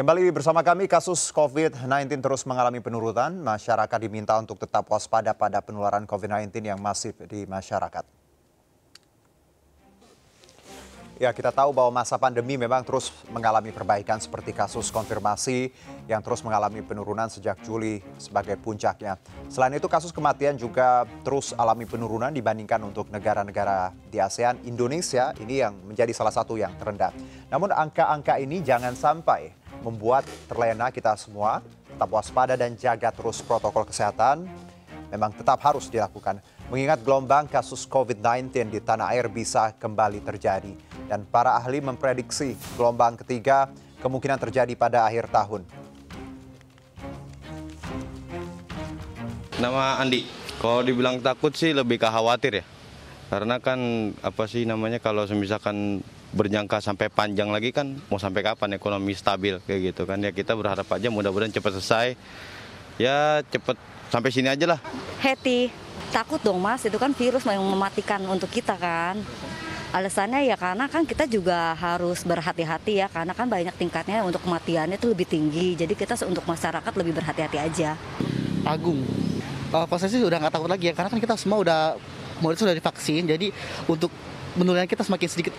Kembali bersama kami, kasus COVID-19 terus mengalami penurunan. Masyarakat diminta untuk tetap waspada pada penularan COVID-19 yang masif di masyarakat. Ya, kita tahu bahwa masa pandemi memang terus mengalami perbaikan seperti kasus konfirmasi yang terus mengalami penurunan sejak Juli sebagai puncaknya. Selain itu, kasus kematian juga terus alami penurunan dibandingkan untuk negara-negara di ASEAN. Indonesia ini yang menjadi salah satu yang terendah. Namun angka-angka ini jangan sampai membuat terlena kita semua. Tetap waspada dan jaga terus protokol kesehatan. Memang tetap harus dilakukan. Mengingat gelombang kasus COVID-19 di tanah air bisa kembali terjadi. Dan para ahli memprediksi gelombang ketiga kemungkinan terjadi pada akhir tahun. Nama Andi. Kalau dibilang takut sih lebih khawatir ya. Karena kan apa sih namanya kalau misalkan berjangka sampai panjang lagi kan mau sampai kapan ekonomi stabil kayak gitu kan ya kita berharap aja mudah-mudahan cepat selesai ya cepat sampai sini aja lah. hati takut dong mas itu kan virus yang mematikan untuk kita kan. Alasannya ya karena kan kita juga harus berhati-hati ya karena kan banyak tingkatnya untuk kematiannya itu lebih tinggi jadi kita untuk masyarakat lebih berhati-hati aja. Agung, uh, kalau saya sih udah nggak takut lagi ya karena kan kita semua udah mulai sudah divaksin jadi untuk Menurutnya kita semakin sedikit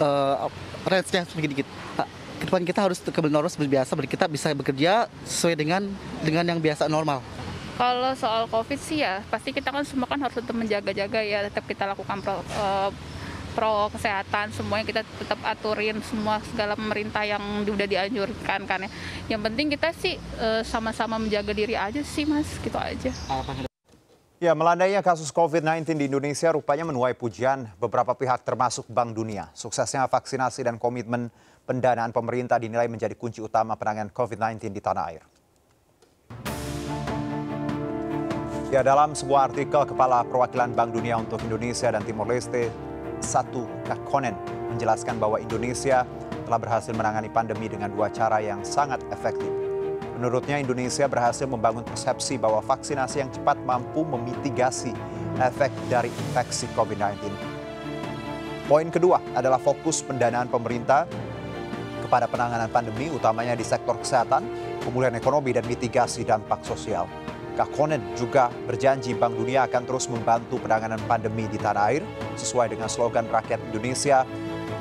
uh, range-nya sedikit dikit. Ah, ke depan kita harus kembali normal seperti biasa, kita bisa bekerja sesuai dengan dengan yang biasa normal. Kalau soal COVID sih ya, pasti kita kan semua kan harus tetap menjaga-jaga ya, tetap kita lakukan pro, uh, eh, pro kesehatan, semuanya kita tetap aturin semua segala pemerintah yang sudah dianjurkan kan ya. Yang penting kita sih eh, sama-sama uh, menjaga diri aja sih mas, gitu aja. Ya, melandainya kasus COVID-19 di Indonesia rupanya menuai pujian beberapa pihak termasuk Bank Dunia. Suksesnya vaksinasi dan komitmen pendanaan pemerintah dinilai menjadi kunci utama penanganan COVID-19 di tanah air. Ya, dalam sebuah artikel Kepala Perwakilan Bank Dunia untuk Indonesia dan Timor Leste, Satu Kakonen menjelaskan bahwa Indonesia telah berhasil menangani pandemi dengan dua cara yang sangat efektif Menurutnya Indonesia berhasil membangun persepsi bahwa vaksinasi yang cepat mampu memitigasi efek dari infeksi COVID-19. Poin kedua adalah fokus pendanaan pemerintah kepada penanganan pandemi, utamanya di sektor kesehatan, pemulihan ekonomi, dan mitigasi dampak sosial. Kakonen juga berjanji Bank Dunia akan terus membantu penanganan pandemi di tanah air sesuai dengan slogan rakyat Indonesia,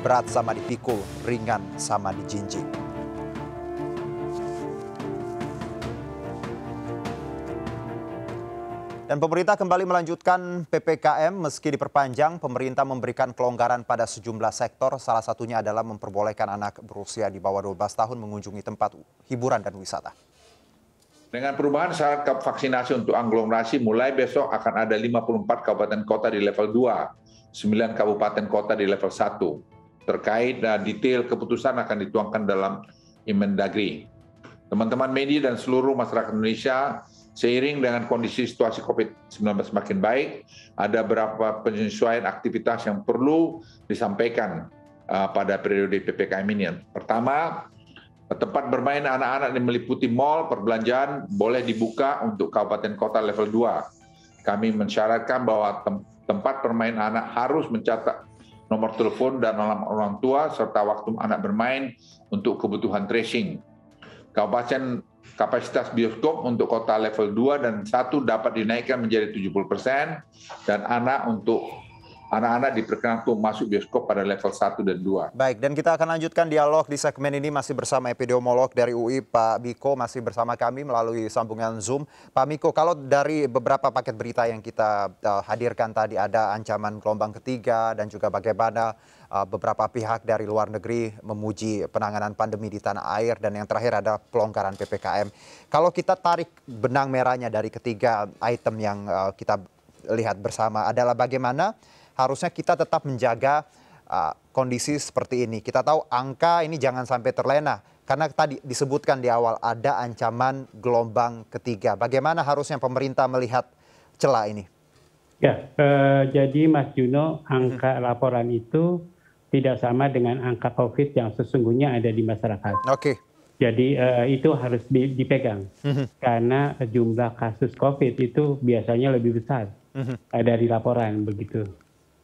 berat sama dipikul, ringan sama dijinjing. Dan pemerintah kembali melanjutkan PPKM meski diperpanjang, pemerintah memberikan kelonggaran pada sejumlah sektor, salah satunya adalah memperbolehkan anak berusia di bawah 12 tahun mengunjungi tempat hiburan dan wisata. Dengan perubahan syarat vaksinasi untuk anglomerasi, mulai besok akan ada 54 kabupaten kota di level 2, 9 kabupaten kota di level 1. Terkait dan nah, detail keputusan akan dituangkan dalam Imendagri. Teman-teman media dan seluruh masyarakat Indonesia Seiring dengan kondisi situasi COVID-19 semakin baik, ada beberapa penyesuaian aktivitas yang perlu disampaikan uh, pada periode PPKM ini. pertama, tempat bermain anak-anak yang meliputi mal, perbelanjaan boleh dibuka untuk kabupaten kota level 2. Kami mensyaratkan bahwa tem tempat bermain anak harus mencatat nomor telepon dan alamat orang tua serta waktu anak bermain untuk kebutuhan tracing. Kabupaten Kapasitas bioskop untuk kota level 2 dan 1 dapat dinaikkan menjadi 70% dan anak untuk anak-anak diperkenankan untuk masuk bioskop pada level 1 dan 2. Baik, dan kita akan lanjutkan dialog di segmen ini masih bersama epidemiolog dari UI Pak Miko masih bersama kami melalui sambungan Zoom. Pak Miko, kalau dari beberapa paket berita yang kita uh, hadirkan tadi ada ancaman gelombang ketiga dan juga bagaimana Eh, beberapa pihak dari luar negeri memuji penanganan pandemi di tanah air dan yang terakhir ada pelonggaran PPKM. Kalau kita tarik benang merahnya dari ketiga item yang eh, kita lihat bersama adalah bagaimana harusnya kita tetap menjaga eh, kondisi seperti ini. Kita tahu angka ini jangan sampai terlena karena tadi disebutkan di awal ada ancaman gelombang ketiga. Bagaimana harusnya pemerintah melihat celah ini? Ya, eh, jadi Mas Juno, angka laporan itu tidak sama dengan angka COVID yang sesungguhnya ada di masyarakat. Oke. Okay. Jadi uh, itu harus dipegang mm-hmm. karena jumlah kasus COVID itu biasanya lebih besar mm-hmm. uh, dari laporan begitu.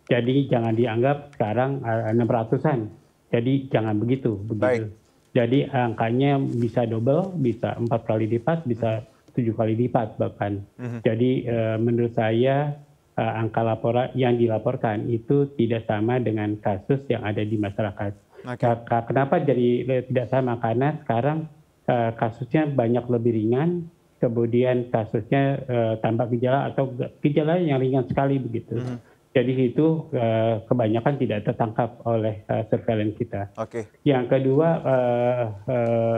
Jadi jangan dianggap sekarang uh, eh, 600-an. Jadi jangan begitu. begitu. Baik. Jadi angkanya bisa double, bisa empat kali lipat, bisa tujuh kali lipat bahkan. Mm-hmm. Jadi uh, menurut saya Eh, angka laporan yang dilaporkan itu tidak sama dengan kasus yang ada di masyarakat. Okay. Kenapa jadi eh, tidak sama? Karena sekarang uh, kasusnya banyak lebih ringan, kemudian kasusnya uh, tanpa gejala atau gejala yang ringan sekali begitu. Mm -hmm. Jadi itu uh, kebanyakan tidak tertangkap oleh uh, surveillance kita. Okay. Yang kedua uh, uh,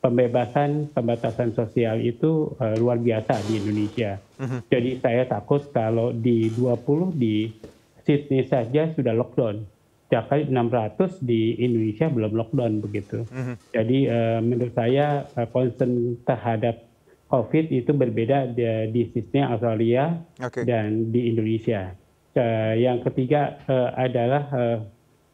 pembebasan pembatasan sosial itu uh, luar biasa di Indonesia. Uh-huh. Jadi saya takut kalau di 20 di Sydney saja sudah lockdown. Jakarta 600 di Indonesia belum lockdown begitu. Uh-huh. Jadi uh, menurut saya uh, concern terhadap COVID itu berbeda di, di Sydney Australia okay. dan di Indonesia. Uh, yang ketiga uh, adalah uh,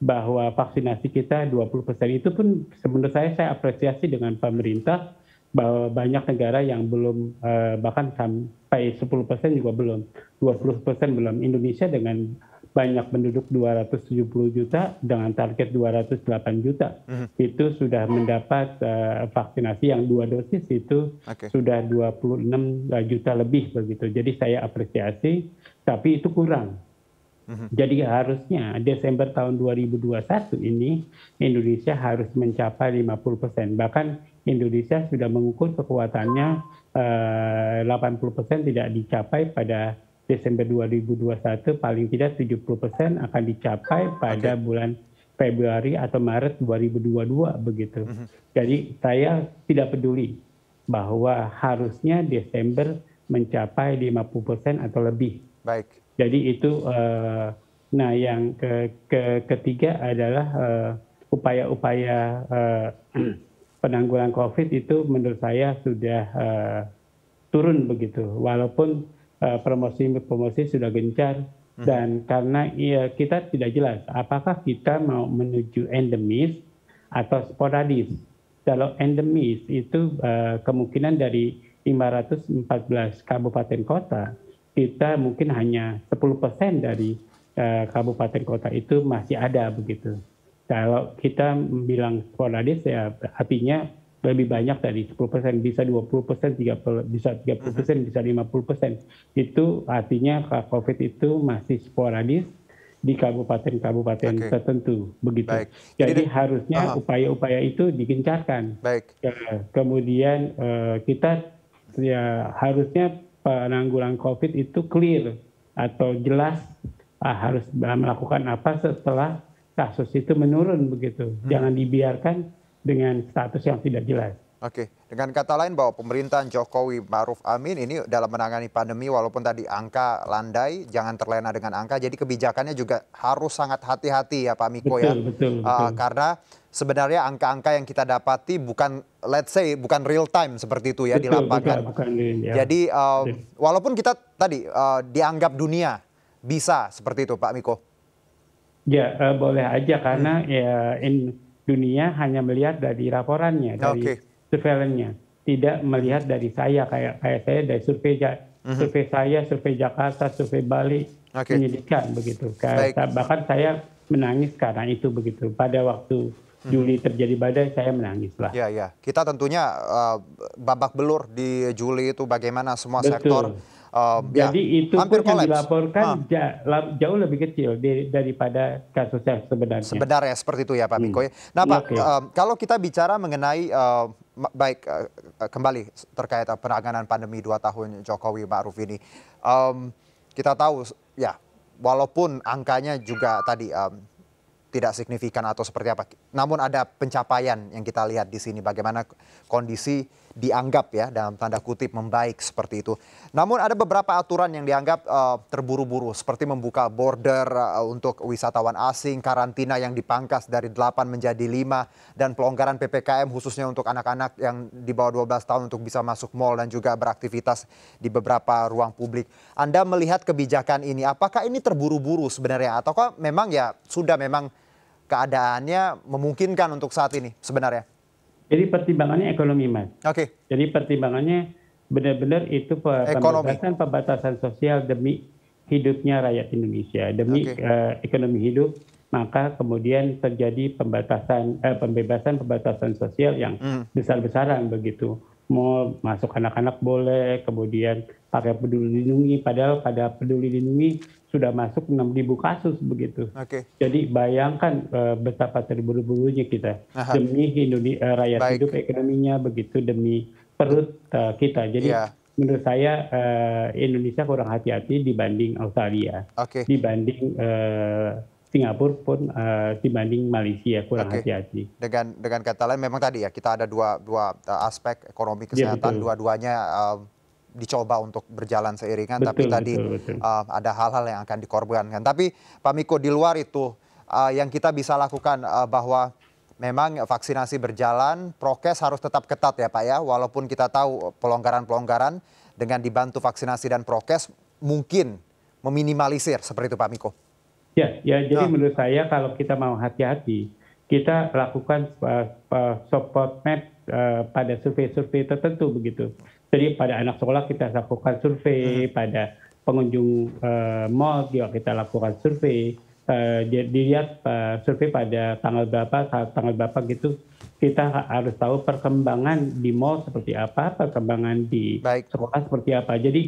bahwa vaksinasi kita 20 persen itu pun menurut saya saya apresiasi dengan pemerintah bahwa banyak negara yang belum eh, bahkan sampai 10 persen juga belum 20 persen belum Indonesia dengan banyak penduduk 270 juta dengan target 208 juta -hmm. itu sudah mendapat uh, vaksinasi yang dua dosis itu okay. sudah 26 eh, juta lebih begitu jadi saya apresiasi tapi itu kurang jadi harusnya Desember tahun 2021 ini Indonesia harus mencapai 50 persen. Bahkan Indonesia sudah mengukur kekuatannya eh, uh, 80 persen tidak dicapai pada Desember 2021, paling tidak 70 persen akan dicapai pada okay. bulan Februari atau Maret 2022 begitu. Mm -hmm. Jadi saya tidak peduli bahwa harusnya Desember mencapai 50 persen atau lebih. Baik jadi itu eh, nah yang ketiga adalah eh, upaya upaya eh, penanggulan covid itu menurut saya sudah turun begitu walaupun promosi promosi sudah gencar hmm. dan karena ya, kita tidak jelas apakah kita mau menuju endemis atau sporadis. Kalau endemis itu uh, kemungkinan dari 514 kabupaten kota kita mungkin hanya 10% dari uh, kabupaten kota itu masih ada begitu. Kalau kita bilang sporadis ya artinya lebih banyak dari 10 persen, bisa 20 persen, 30, bisa 30 persen, mhm. bisa 50 persen. Itu artinya COVID itu masih sporadis di kabupaten-kabupaten okay. tertentu, begitu. Baik. Jadi, Jadi harusnya uh upaya-upaya itu digencarkan. Baik. Ya, kemudian eh, kita ya harusnya penanggulan COVID itu clear atau jelas ah, harus melakukan apa setelah kasus itu menurun begitu. Hmm. Jangan dibiarkan dengan status yang tidak jelas. Oke, dengan kata lain bahwa pemerintahan Jokowi Maruf Amin ini dalam menangani pandemi walaupun tadi angka landai, jangan terlena dengan angka. Jadi kebijakannya juga harus sangat hati-hati ya Pak Miko betul, ya. Betul, eh, betul. karena sebenarnya angka-angka yang kita dapati bukan let's say bukan real time seperti itu ya betul, di Bukan, bukan, ya. Jadi uh, walaupun kita tadi uh, dianggap dunia bisa seperti itu Pak Miko. Ya, uh, boleh aja karena hmm. ya in dunia hanya melihat dari laporannya dari surveillance-nya. Tidak melihat dari saya kayak kayak saya dari survei mm-hmm. survei saya, survei Jakarta, survei Bali okay. menyedihkan begitu. Baik. Bahkan saya menangis karena itu begitu. Pada waktu mhm. Juli terjadi badai, saya menangis lah. Ya, ya. Kita tentunya uh, babak belur di Juli itu bagaimana semua Betul. sektor. Uh, Jadi ya, itu hampir pun yang dilaporkan ah. jauh lebih kecil daripada kasus yang sebenarnya. Sebenarnya seperti itu ya Pak hmm. Miko. Hmm. Nah Pak, iya, okay. uh, eh, kalau kita bicara mengenai uh, baik uh, kembali terkait eh, penanganan pandemi dua tahun Jokowi Ma'ruf ini. Um, kita tahu ya walaupun angkanya juga tadi um, tidak signifikan atau seperti apa, namun ada pencapaian yang kita lihat di sini bagaimana kondisi dianggap ya dalam tanda kutip membaik seperti itu. Namun ada beberapa aturan yang dianggap uh, terburu-buru seperti membuka border uh, untuk wisatawan asing, karantina yang dipangkas dari 8 menjadi 5 dan pelonggaran PPKM khususnya untuk anak-anak yang di bawah 12 tahun untuk bisa masuk mall dan juga beraktivitas di beberapa ruang publik. Anda melihat kebijakan ini apakah ini terburu-buru sebenarnya ataukah memang ya sudah memang keadaannya memungkinkan untuk saat ini sebenarnya? Jadi pertimbangannya ekonomi mas. Oke. Okay. Jadi pertimbangannya benar-benar itu pembatasan pembatasan sosial demi hidupnya rakyat Indonesia, demi okay. uh, eh, ekonomi hidup, maka kemudian terjadi pembatasan uh, pembebasan pembatasan sosial yang mm. besar-besaran begitu mau masuk anak-anak boleh, kemudian pakai peduli lindungi, padahal pada peduli lindungi sudah masuk 6.000 kasus begitu. Okay. Jadi bayangkan uh, betapa terburu-burunya kita Aha. demi hidup uh, eh, rakyat Baik. hidup ekonominya begitu demi perut uh, kita. Jadi yeah. menurut saya uh, Indonesia kurang hati-hati dibanding Australia, okay. dibanding uh, Singapura pun uh, dibanding Malaysia kurang hati-hati. Dengan dengan kata lain memang tadi ya kita ada dua dua eh, aspek ekonomi iya, kesehatan ya, dua-duanya um, dicoba untuk berjalan seiringan betul, tapi betul, tadi betul. Uh, ada hal-hal yang akan dikorbankan. Tapi Pak Miko di luar itu uh, yang kita bisa lakukan uh, bahwa memang vaksinasi berjalan, prokes harus tetap ketat ya Pak ya walaupun kita tahu pelonggaran-pelonggaran dengan dibantu vaksinasi dan prokes mungkin meminimalisir seperti itu Pak Miko. Ya, ya jadi ah. menurut saya kalau kita mau hati-hati, kita lakukan uh, support map uh, pada survei-survei tertentu begitu. Jadi pada anak sekolah kita lakukan survei, hmm. pada pengunjung uh, mall juga kita lakukan survei. Uh, dilihat uh, survei pada tanggal berapa, tanggal berapa gitu kita harus tahu perkembangan di mall seperti apa, perkembangan di Baik. sekolah seperti apa. Jadi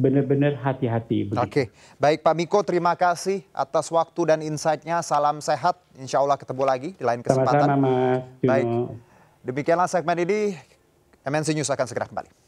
benar-benar hati-hati. Oke, Oke, baik Pak Miko, terima kasih atas waktu dan insight-nya. Salam sehat, insya Allah ketemu lagi di lain kesempatan. Sama-sama, Baik, demikianlah segmen ini. MNC News akan segera kembali.